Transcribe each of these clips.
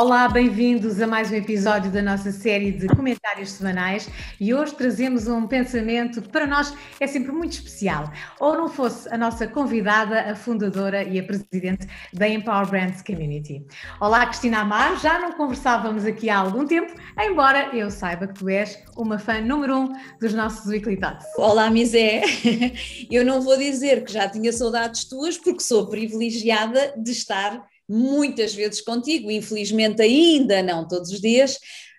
Olá, bem-vindos a mais um episódio da nossa série de comentários semanais e hoje trazemos um pensamento que para nós é sempre muito especial. Ou não fosse a nossa convidada, a fundadora e a presidente da Empower Brands Community. Olá, Cristina Amar, já não conversávamos aqui há algum tempo, embora eu saiba que tu és uma fã número um dos nossos Weekly Talks. Olá, Misé! Eu não vou dizer que já tinha saudades tuas, porque sou privilegiada de estar muitas vezes contigo, infelizmente ainda não todos os dias,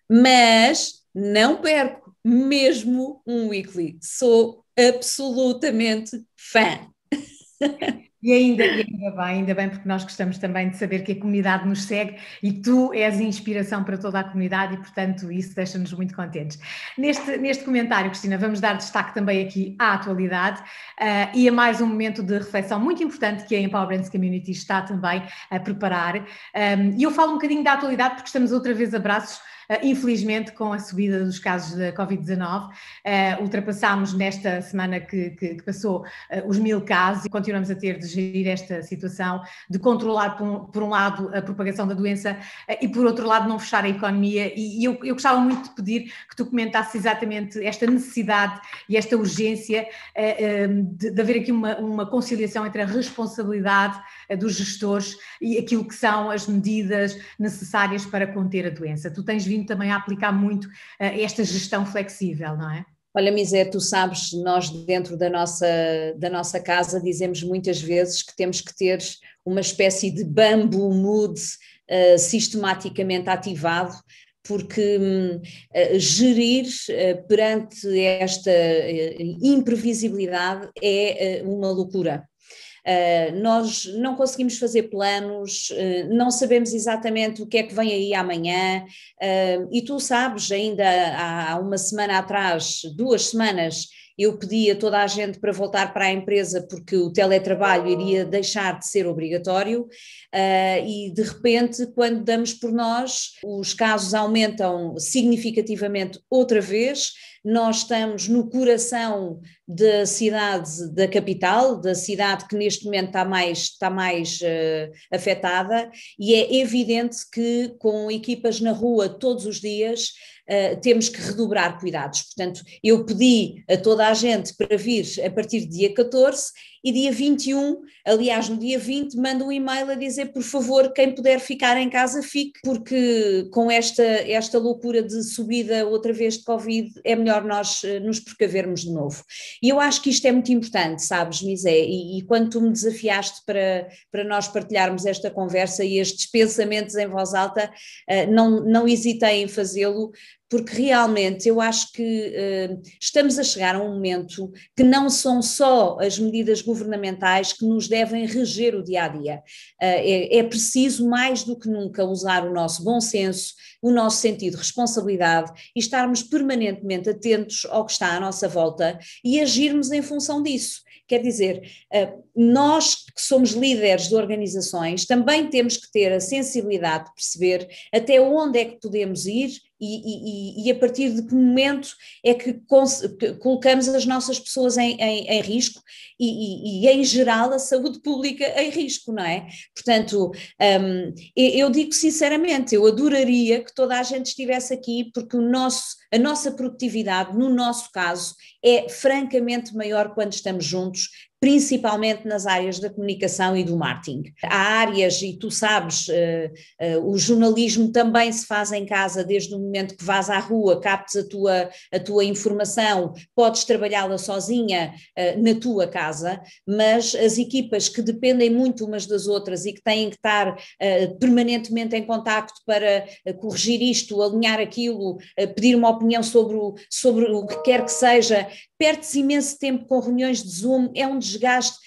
mas não perco mesmo um weekly. Sou absolutamente fã. E ainda, e ainda bem, ainda bem, porque nós gostamos também de saber que a comunidade nos segue e tu és inspiração para toda a comunidade e, portanto, isso deixa-nos muito contentes. Neste, neste comentário, Cristina, vamos dar destaque também aqui à atualidade uh, e a mais um momento de reflexão muito importante que a Empowerment Community está também a preparar. Um, ehm, e eu falo um bocadinho da atualidade porque estamos outra vez a braços ah, infelizmente, com a subida dos casos da Covid-19, ah, ultrapassámos nesta semana que, que, que passou ah, os mil casos e continuamos a ter de gerir esta situação, de controlar, por um, por um lado, a propagação da doença e, por outro lado, não fechar a economia. E, eu, eu gostava muito de pedir que tu comentasses exatamente esta necessidade e esta urgência de, de haver aqui uma, uma conciliação entre a responsabilidade dos gestores e aquilo que são as medidas necessárias para conter a doença. Tu tens vindo também a aplicar muito uh, esta gestão flexível, não é? Olha, Misé, tu sabes, nós dentro da nossa, da nossa casa dizemos muitas vezes que temos que ter uma espécie de bamboo mood uh, sistematicamente ativado, porque uh, gerir uh, perante esta imprevisibilidade é uma loucura. Eh, nós não conseguimos fazer planos, eh, não sabemos exatamente o que é que vem aí amanhã, eh, e tu sabes, ainda há uma semana atrás, duas semanas, eu pedi a toda a gente para voltar para a empresa porque o teletrabalho iria deixar de ser obrigatório e de repente, quando damos por nós, os casos aumentam significativamente outra vez, nós estamos no coração da cidade, da capital, da cidade que neste momento está mais, está mais uh, afetada, e é evidente que com equipas na rua todos os dias uh, temos que redobrar cuidados. Portanto, eu pedi a toda a gente para vir a partir de dia 14 e dia 21, aliás, no dia 20, mando um e-mail a dizer, por favor, quem puder ficar em casa, fique, porque com esta, esta loucura de subida outra vez de Covid é melhor melhor nós eh, nos precavermos de novo. E eu acho que isto é muito importante, sabes, Misé, e, e quando tu me desafiaste para, para nós partilharmos esta conversa e estes pensamentos em voz alta, eh, não, não hesitei em fazê-lo porque realmente eu acho que uh, estamos a chegar a um momento que não são só as medidas governamentais que nos devem reger o dia a dia. Eh, é, é, preciso, mais do que nunca, usar o nosso bom senso, o nosso sentido de responsabilidade e estarmos permanentemente atentos ao que está à nossa volta e agirmos em função disso. Quer dizer, eh, nós que somos líderes de organizações também temos que ter a sensibilidade de perceber até onde é que podemos ir e, e, e, a partir de que momento é que colocamos as nossas pessoas em, em, em risco e, e, em geral, a saúde pública em risco, não é? Portanto, um, eu digo sinceramente, eu adoraria que toda a gente estivesse aqui, porque o nosso, a nossa produtividade, no nosso caso, é francamente maior quando estamos juntos principalmente nas áreas da comunicação e do marketing. Há áreas, e tu sabes, eh, eh, o jornalismo também se faz em casa, desde o momento que vas à rua, captes a tua, a tua informação, podes trabalhá-la sozinha eh, na tua casa, mas as equipas que dependem muito umas das outras e que têm que estar permanentemente em contacto para corrigir isto, alinhar aquilo, pedir uma opinião sobre o, sobre o que quer que seja, perde-se imenso tempo com reuniões de Zoom, é um desgaste.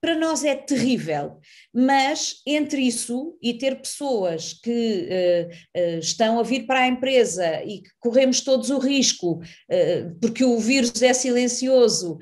Para nós é terrível, mas entre isso e ter pessoas que uh, uh, estão a vir para a empresa e que corremos todos o risco, uh, porque o vírus é silencioso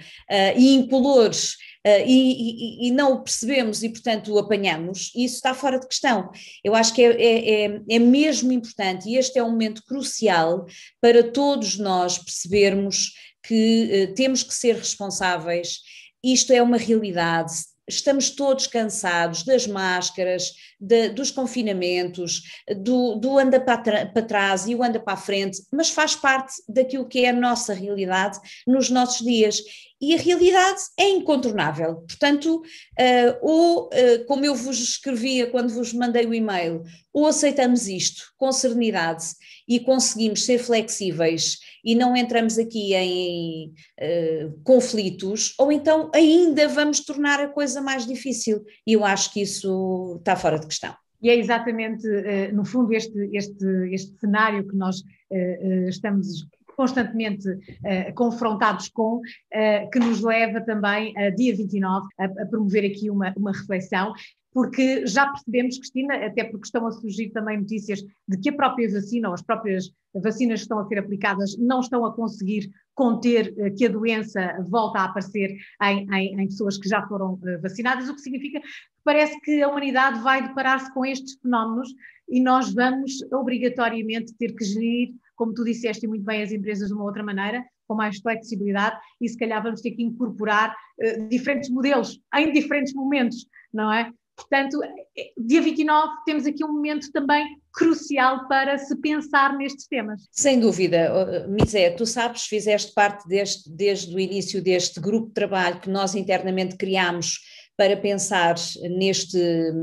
e incolores, Uh, e, e, e, não o percebemos e, portanto, o apanhamos, isso está fora de questão. Eu acho que é, é, é, é mesmo importante e este é um momento crucial para todos nós percebermos que eh, temos que ser responsáveis, isto é uma realidade. Estamos todos cansados das máscaras, de, dos confinamentos, do, do anda para, para trás e o anda para a frente, mas faz parte daquilo que é a nossa realidade nos nossos dias e a realidade é incontornável. Portanto, uh, ou, uh, como eu vos escrevia quando vos mandei o e-mail, ou aceitamos isto com serenidade e conseguimos ser flexíveis e não entramos aqui em uh, conflitos, ou então ainda vamos tornar a coisa mais difícil. E eu acho que isso está fora de questão. E é exatamente, uh, no fundo, este, este, este cenário que nós uh, estamos constantemente uh, confrontados com, uh, que nos leva também, a uh, dia 29, a, a, promover aqui uma, uma reflexão porque já percebemos, Cristina, até porque estão a surgir também notícias de que a própria vacina ou as próprias vacinas que estão a ser aplicadas não estão a conseguir conter eh, que a doença volta a aparecer em, em, em pessoas que já foram eh, vacinadas, o que significa que parece que a humanidade vai deparar-se com estes fenómenos e nós vamos obrigatoriamente ter que gerir, como tu disseste muito bem, as empresas de uma outra maneira, com mais flexibilidade e se calhar vamos ter que incorporar uh, diferentes modelos em diferentes momentos, não é? Portanto, eh, dia 29 temos aqui um momento também crucial para se pensar nestes temas. Sem dúvida, Misé, tu sabes, fizeste parte deste, desde o início deste grupo de trabalho que nós internamente criámos para pensar neste,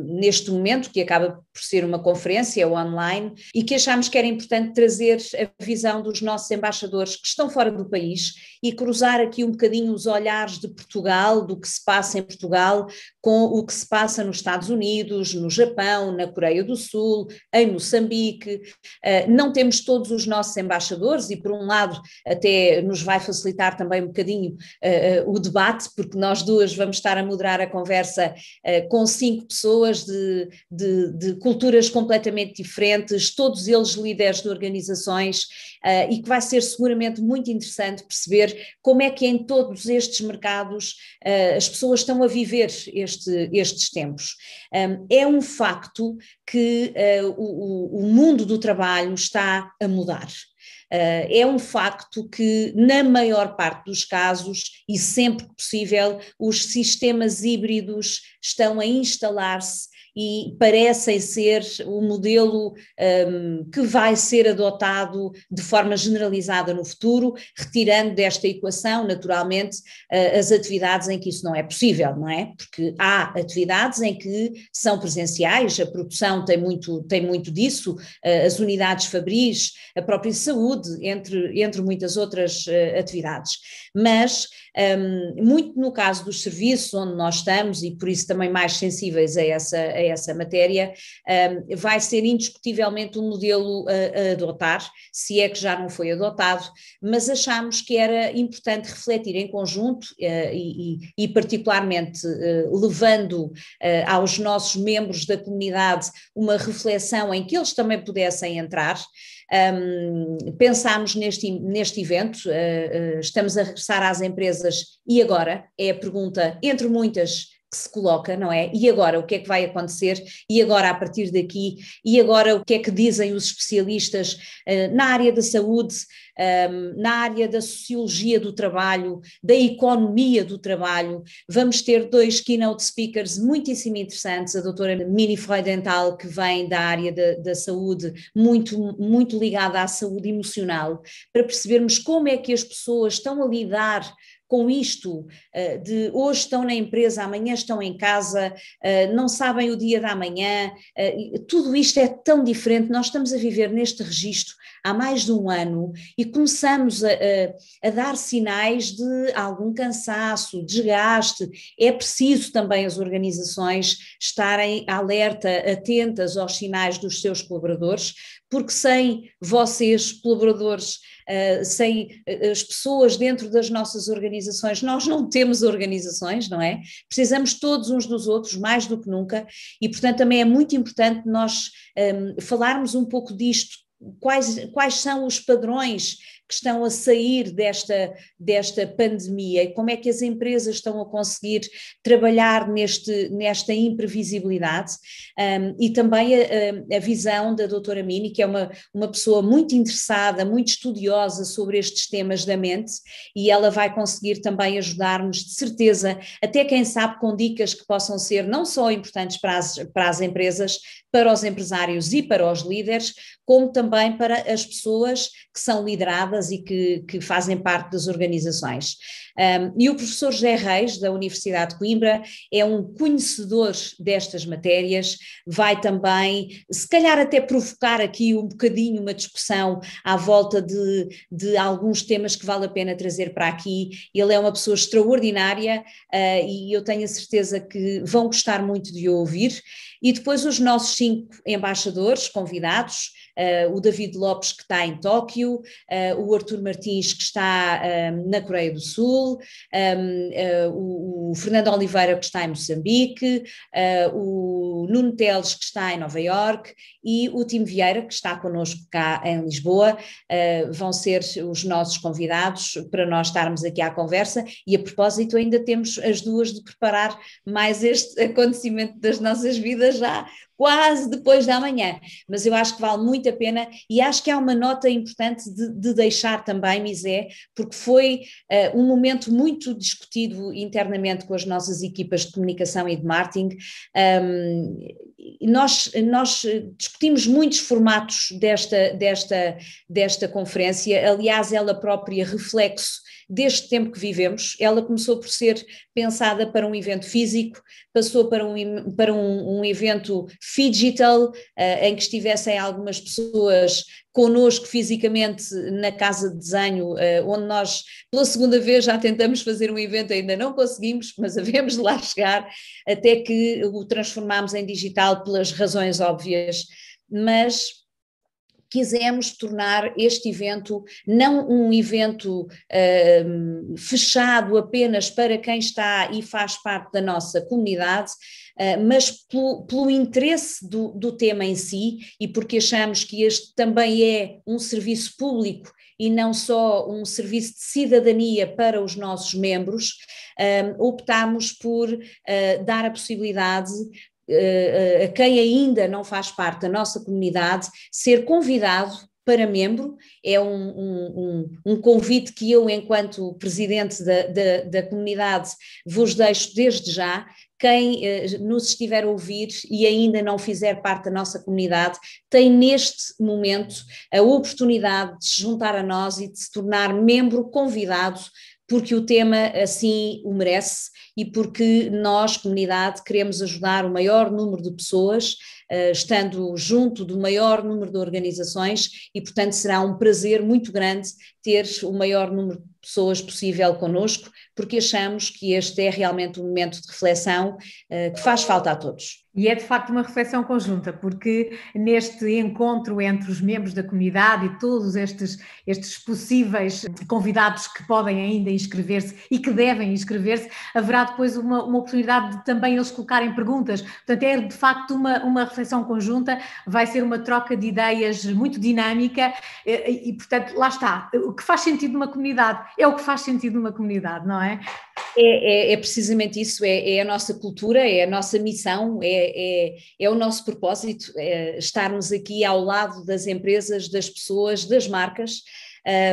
neste momento, que acaba por ser uma conferência online, e que achámos que era importante trazer a visão dos nossos embaixadores que estão fora do país e cruzar aqui um bocadinho os olhares de Portugal, do que se passa em Portugal, com o que se passa nos Estados Unidos, no Japão, na Coreia do Sul, em Moçambique. Eh, não temos todos os nossos embaixadores, e por um lado até nos vai facilitar também um bocadinho eh, eh, o debate, porque nós duas vamos estar a moderar a conversa com cinco pessoas de, de, de culturas completamente diferentes, todos eles líderes de organizações, uh, e que vai ser seguramente muito interessante perceber como é que em todos estes mercados uh, as pessoas estão a viver este, estes tempos. Um, é um facto que uh, o, o mundo do trabalho está a mudar. Uh, é um facto que, na maior parte dos casos, e sempre que possível, os sistemas híbridos estão a instalar-se e parecem ser o modelo um, que vai ser adotado de forma generalizada no futuro, retirando desta equação, naturalmente, eh, as atividades em que isso não é possível, não é? Porque há atividades em que são presenciais, a produção tem muito, tem muito disso, eh, as unidades fabris, a própria saúde, entre, entre muitas outras eh, atividades. Mas, um, muito no caso dos serviços, onde nós estamos, e por isso também mais sensíveis a essa, a essa matéria, um, vai ser indiscutivelmente um modelo a, ah, a, adotar, se é que já não foi adotado, mas achamos que era importante refletir em conjunto uh, e, e, particularmente uh, levando uh, aos nossos membros da comunidade uma reflexão em que eles também pudessem entrar. Um, pensámos neste, neste evento, uh, uh, estamos a regressar às empresas e agora? É a pergunta, entre muitas, que se coloca, não é? E agora o que é que vai acontecer? E agora a partir daqui? E agora o que é que dizem os especialistas uh, na área da saúde, um, ehm, na área da sociologia do trabalho, da economia do trabalho? Vamos ter dois keynote speakers muitíssimo interessantes, a doutora Mini Freudenthal, que vem da área da saúde, muito, muito ligada à saúde emocional, para percebermos como é que as pessoas estão a lidar com isto, eh, de hoje estão na empresa, amanhã estão em casa, eh, não sabem o dia da manhã, eh, tudo isto é tão diferente. Nós estamos a viver neste registro há mais de um ano e começamos a, a, a dar sinais de algum cansaço, desgaste. É preciso também as organizações estarem alerta, atentas aos sinais dos seus colaboradores, porque sem vocês, colaboradores, eh, sem eh, as pessoas dentro das nossas organizações, nós não temos organizações, não é? Precisamos todos uns dos outros, mais do que nunca, e portanto também é muito importante nós ehm, falarmos um pouco disto, quais, quais são os padrões que estão a sair desta, desta pandemia e como é que as empresas estão a conseguir trabalhar neste, nesta imprevisibilidade um, e também a, a, visão da doutora Mini, que é uma, uma pessoa muito interessada, muito estudiosa sobre estes temas da mente e ela vai conseguir também ajudar-nos, de certeza, até quem sabe com dicas que possam ser não só importantes para as, para as empresas, para os empresários e para os líderes, como também para as pessoas que são lideradas e que, que fazem parte das organizações. Um, e o professor José Reis, da Universidade de Coimbra, é um conhecedor destas matérias, vai também, se calhar até provocar aqui um bocadinho uma discussão à volta de, de alguns temas que vale a pena trazer para aqui. Ele é uma pessoa extraordinária uh, e eu tenho a certeza que vão gostar muito de o ouvir. E depois os nossos cinco embaixadores convidados, uh, o David Lopes, que está em Tóquio, uh, o Arthur Martins, que está eh, na Coreia do Sul, um, eh, o, o, Fernando Oliveira, que está em Moçambique, o Nuno Teles, que está em Nova Iorque e o Tim Vieira, que está connosco cá em Lisboa, eh, vão ser os nossos convidados para nós estarmos aqui à conversa. E a propósito, ainda temos as duas de preparar mais este acontecimento das nossas vidas já quase depois da manhã. Mas eu acho que vale muito a pena e acho que há é uma nota importante de, de deixar também, Misé, porque foi uh, um momento muito discutido internamente com as nossas equipas de comunicação e de marketing. Um, nós, nós eh, discutimos muitos formatos desta, desta, desta conferência, aliás, ela própria reflexo deste tempo que vivemos. Ela começou por ser pensada para um evento físico, passou para um, para um, um evento digital, uh, em que estivessem algumas pessoas connosco fisicamente na casa de desenho, eh, onde nós pela segunda vez já tentamos fazer um evento, ainda não conseguimos, mas havemos de lá chegar, até que o transformámos em digital pelas razões óbvias. Mas quisemos tornar este evento não um evento uh, fechado apenas para quem está e faz parte da nossa comunidade, uh, mas pelo, pelo interesse do, do tema em si e porque achamos que este também é um serviço público e não só um serviço de cidadania para os nossos membros, um, ehm, optámos por uh, dar a possibilidade a eh, eh, quem ainda não faz parte da nossa comunidade ser convidado para membro, é um, um, um, um convite que eu, enquanto presidente da, da, da comunidade, vos deixo desde já, quem eh, nos estiver a ouvir e ainda não fizer parte da nossa comunidade, tem neste momento a oportunidade de se juntar a nós e de se tornar membro convidado porque o tema assim o merece e porque nós, comunidade, queremos ajudar o maior número de pessoas, eh, estando junto do maior número de organizações, e portanto será um prazer muito grande ter o maior número de pessoas possível conosco porque achamos que este é realmente um momento de reflexão eh, que faz falta a todos. E é de facto uma reflexão conjunta, porque neste encontro entre os membros da comunidade e todos estes, estes possíveis convidados que podem ainda inscrever-se e que devem inscrever-se, haverá depois uma, uma oportunidade de também eles colocarem perguntas. Portanto, é de facto uma, uma reflexão conjunta, vai ser uma troca de ideias muito dinâmica e, eh, e, portanto, lá está. O que faz sentido numa comunidade é o que faz sentido numa comunidade, não é? é? É, é, é precisamente isso, é, é, a nossa cultura, é a nossa missão, é, é, é o nosso propósito, é estarmos aqui ao lado das empresas, das pessoas, das marcas,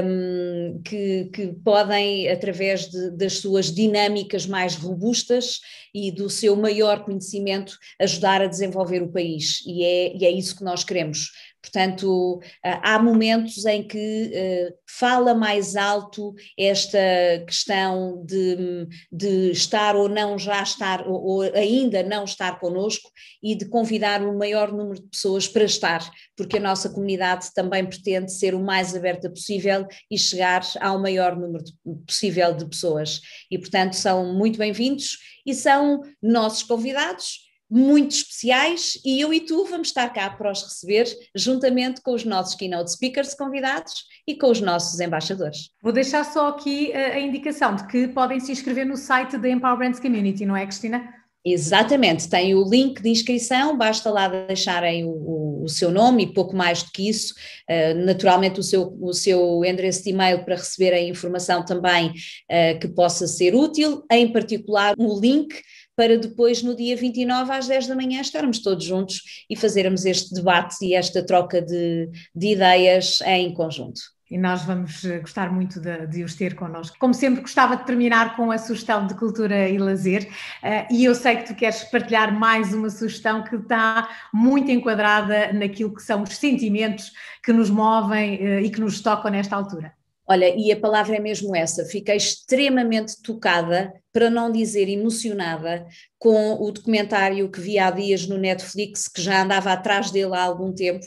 um, que, que, podem, através de, das suas dinâmicas mais robustas e do seu maior conhecimento, ajudar a desenvolver o país. E é, e é isso que nós queremos. Portanto, ah, há momentos em que ah, fala mais alto esta questão de, de estar ou não já estar, ou ainda não estar connosco e de convidar o maior número de pessoas para estar, porque a nossa comunidade também pretende ser o mais aberta possível e chegar ao maior número de, possível de pessoas. E, portanto, são muito bem-vindos e são nossos convidados muito especiais e eu e tu vamos estar cá para os receber, juntamente com os nossos keynote speakers convidados e com os nossos embaixadores. Vou deixar só aqui eh, a indicação de que podem se inscrever no site da Empower Brands Community, não é, Cristina? Exatamente, tem o link de inscrição, basta lá deixarem o, o, o seu nome e pouco mais do que isso, uh, naturalmente o seu, o seu endereço de e-mail para receber a informação também uh, que possa ser útil, em particular o um link para depois, no dia 29, às 10 da manhã, estarmos todos juntos e fazermos este debate e esta troca de, de ideias em conjunto. E nós vamos eh, gostar muito de, de, os ter connosco. Como sempre, gostava de terminar com a sugestão de cultura e lazer. Uh, e eu sei que tu queres partilhar mais uma sugestão que está muito enquadrada naquilo que são os sentimentos que nos movem uh, e que nos tocam nesta altura. Olha, e a palavra é mesmo essa, fiquei extremamente tocada, para não dizer emocionada, com o documentário que vi há dias no Netflix, que já andava atrás dele há algum tempo,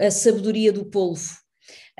A Sabedoria do Polvo.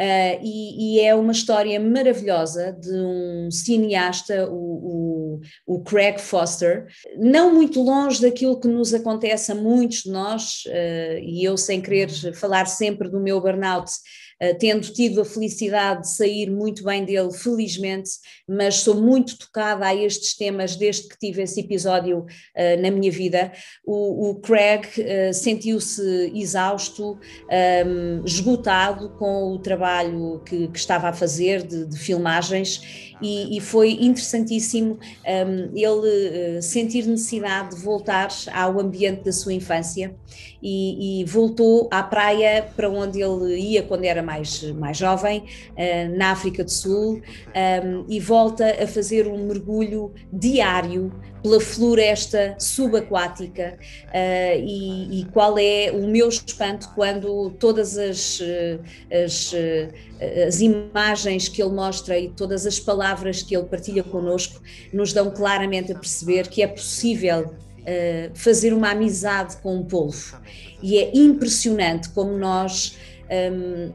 Uh, e, e, é uma história maravilhosa de um cineasta, o, o, o, Craig Foster, não muito longe daquilo que nos acontece a muitos de nós, uh, e eu, sem querer falar sempre do meu burnout, eh, tendo tido a felicidade de sair muito bem dele, felizmente, mas sou muito tocada a estes temas desde que tive esse episódio eh, na minha vida. O, o Craig eh, sentiu-se exausto, um, ehm, esgotado com o trabalho que, que estava a fazer de, de filmagens e, e, foi interessantíssimo um, ehm, ele sentir necessidade de voltar ao ambiente da sua infância e, e voltou à praia para onde ele ia quando era mais mais, mais jovem, eh, na África do Sul, ehm, e volta a fazer um mergulho diário pela floresta subaquática eh, e, e, qual é o meu espanto quando todas as, eh, as, as imagens que ele mostra e todas as palavras que ele partilha connosco nos dão claramente a perceber que é possível Uh, fazer uma amizade com o polvo. E é impressionante como nós um, ehm,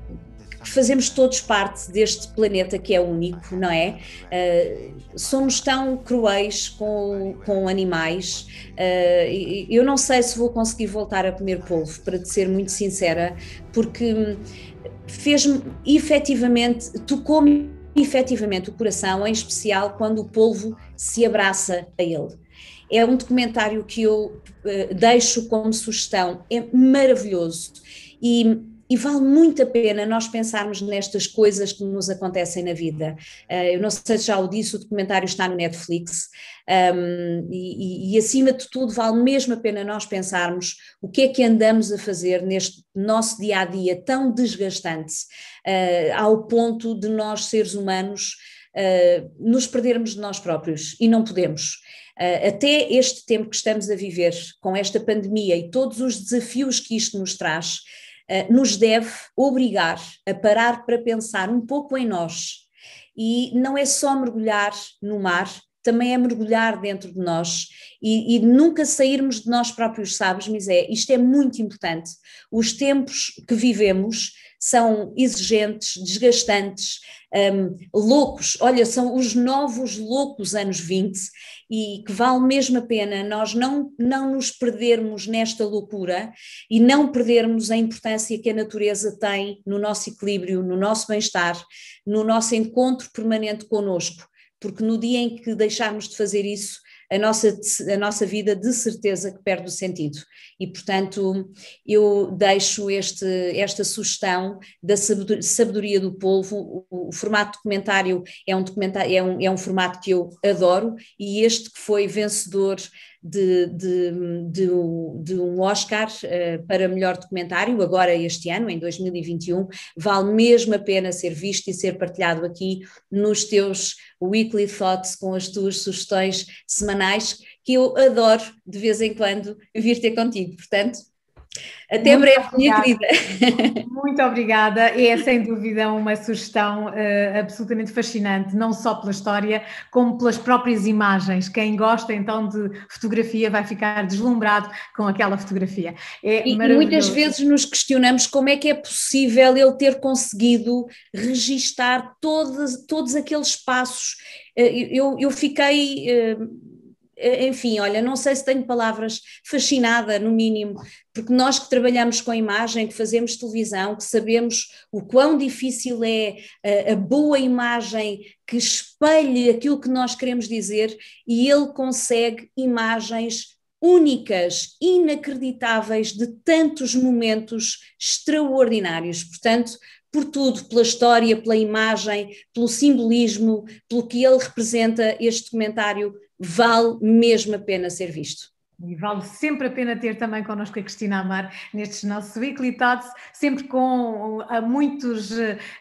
fazemos todos parte deste planeta que é único, não é? Uh, somos tão cruéis com, com animais. Uh, eu não sei se vou conseguir voltar a comer polvo, para te ser muito sincera, porque fez-me efetivamente, tocou-me efetivamente o coração, em especial quando o polvo se abraça a ele. É um documentário que eu uh, deixo como sugestão, é maravilhoso. E e vale muito a pena nós pensarmos nestas coisas que nos acontecem na vida. Eh, eu não sei se já o disse, o documentário está no Netflix, um, ehm, e, e, acima de tudo, vale mesmo a pena nós pensarmos o que é que andamos a fazer neste nosso dia a dia tão desgastante, uh, ao ponto de nós, seres humanos, uh, nos perdermos de nós próprios e não podemos até este tempo que estamos a viver, com esta pandemia e todos os desafios que isto nos traz, eh, nos deve obrigar a parar para pensar um pouco em nós. E não é só mergulhar no mar, também é mergulhar dentro de nós e, e, nunca sairmos de nós próprios, sabes, mas isto é muito importante. Os tempos que vivemos são exigentes, desgastantes, um, loucos, olha, são os novos loucos anos 20 e que vale mesmo a pena nós não, não nos perdermos nesta loucura e não perdermos a importância que a natureza tem no nosso equilíbrio, no nosso bem-estar, no nosso encontro permanente conosco porque no dia em que deixarmos de fazer isso, a nossa, a nossa vida de certeza que perde o sentido. E, portanto, eu deixo este, esta sugestão da sabedoria do povo. O, o formato documentário é um, documentário é, um, é um formato que eu adoro e este que foi vencedor de, de, de, de um Oscar uh, para melhor documentário, agora este ano, em 2021, vale mesmo a pena ser visto e ser partilhado aqui nos teus Weekly Thoughts, com as tuas sugestões semanais, que eu adoro de vez em quando vir ter contigo. Portanto, até muito breve, obrigada. minha querida. Muito obrigada. É sem dúvida uma sugestão uh, absolutamente fascinante, não só pela história, como pelas próprias imagens. Quem gosta então de fotografia vai ficar deslumbrado com aquela fotografia. É e muitas vezes nos questionamos como é que é possível ele ter conseguido registar todos, todos aqueles passos eh, eu, eu, fiquei eh, eh, enfim, olha, não sei se tenho palavras, fascinada no mínimo, porque nós que trabalhamos com imagem, que fazemos televisão, que sabemos o quão difícil é a, eh, a boa imagem que espelhe aquilo que nós queremos dizer, e ele consegue imagens únicas, inacreditáveis de tantos momentos extraordinários. Portanto, por tudo, pela história, pela imagem, pelo simbolismo, pelo que ele representa, este documentário vale mesmo a pena ser visto. E vale sempre a pena ter também connosco a Cristina Amar nestes nossos Weekly Talks, sempre com eh, muitos,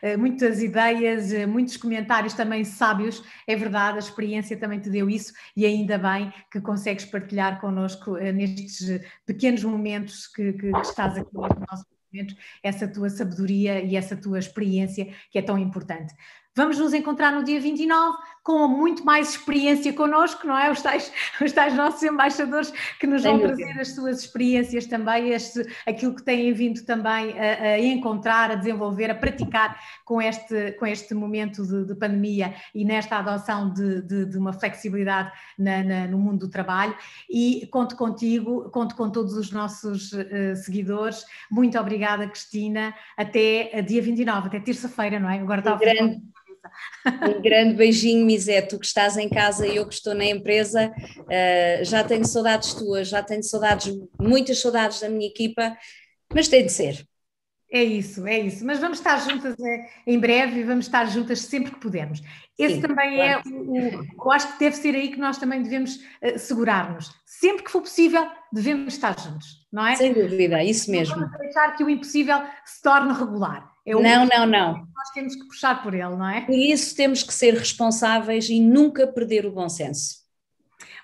eh, muitas ideias, eh, muitos comentários também sábios. É verdade, a experiência também te deu isso e ainda bem que consegues partilhar connosco nestes pequenos momentos que, que estás aqui no nosso essa tua sabedoria e essa tua experiência que é tão importante. Vamos nos encontrar no dia 29 com muito mais experiência connosco, não é? Os tais, os tais nossos embaixadores que nos vão trazer as suas experiências também, este, aquilo que têm vindo também a, a, encontrar, a desenvolver, a praticar com este, com este momento de, de pandemia e nesta adoção de, de, de uma flexibilidade na, na, no mundo do trabalho. E conto contigo, conto com todos os nossos uh, seguidores. Muito obrigada, Cristina. Até eh, dia 29, até terça-feira, não é? Agora está a um grande beijinho, Misé, tu que estás em casa e eu que estou na empresa, uh, já tenho saudades tuas, já tenho saudades, muitas saudades da minha equipa, mas tem de ser. É isso, é isso. Mas vamos estar juntas eh, em breve e vamos estar juntas sempre que pudermos. Esse Sim, também é claro. é o, o. Eu acho que deve ser aí que nós também devemos uh, segurar-nos. Sempre que for possível, devemos estar juntos, não é? Sem dúvida, isso mesmo. Não vamos deixar que o impossível se torne regular. É um não, não, não. Nós temos que puxar por ele, não é? Por isso temos que ser responsáveis e nunca perder o bom senso.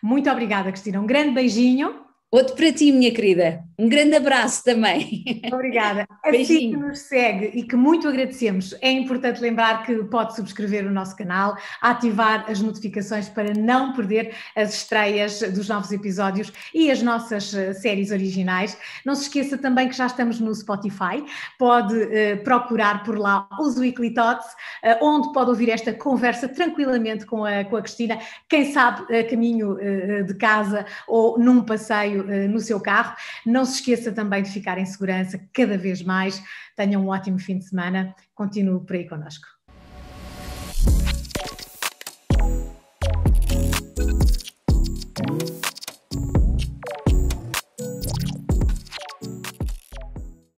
Muito obrigada, Cristina. Um grande beijinho. Outro para ti, minha querida. Um grande abraço também. Obrigada. Assim que nos segue e que muito agradecemos, é importante lembrar que pode subscrever o nosso canal, ativar as notificações para não perder as estreias dos novos episódios e as nossas eh, séries originais. Não se esqueça também que já estamos no Spotify, pode uh, procurar por lá os Weekly Tots, uh, eh, onde pode ouvir esta conversa tranquilamente com a, com a Cristina, quem sabe a caminho uh, de casa ou num passeio no seu carro. Não não se esqueça também de ficar em segurança cada vez mais. Tenha um ótimo fim de semana. Continue por aí conosco.